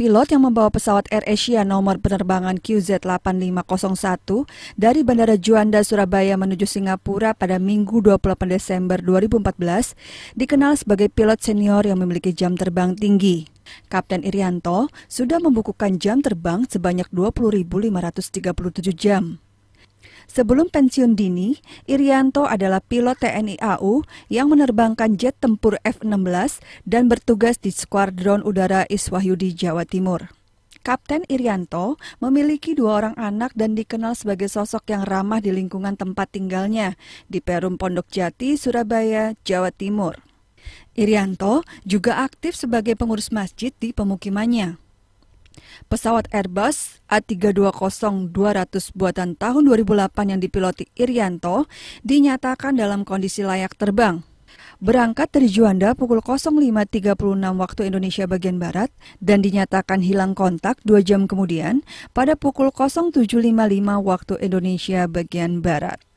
pilot yang membawa pesawat Air Asia nomor penerbangan QZ8501 dari Bandara Juanda, Surabaya menuju Singapura pada Minggu 28 Desember 2014 dikenal sebagai pilot senior yang memiliki jam terbang tinggi. Kapten Irianto sudah membukukan jam terbang sebanyak 20.537 jam. Sebelum pensiun dini, Irianto adalah pilot TNI AU yang menerbangkan jet tempur F-16 dan bertugas di Skuadron Udara Iswahyudi, Jawa Timur. Kapten Irianto memiliki dua orang anak dan dikenal sebagai sosok yang ramah di lingkungan tempat tinggalnya di Perum Pondok Jati, Surabaya, Jawa Timur. Irianto juga aktif sebagai pengurus masjid di pemukimannya. Pesawat Airbus A320-200 buatan tahun 2008 yang dipiloti Irianto dinyatakan dalam kondisi layak terbang. Berangkat dari Juanda pukul 05.36 waktu Indonesia bagian Barat dan dinyatakan hilang kontak dua jam kemudian pada pukul 07.55 waktu Indonesia bagian Barat.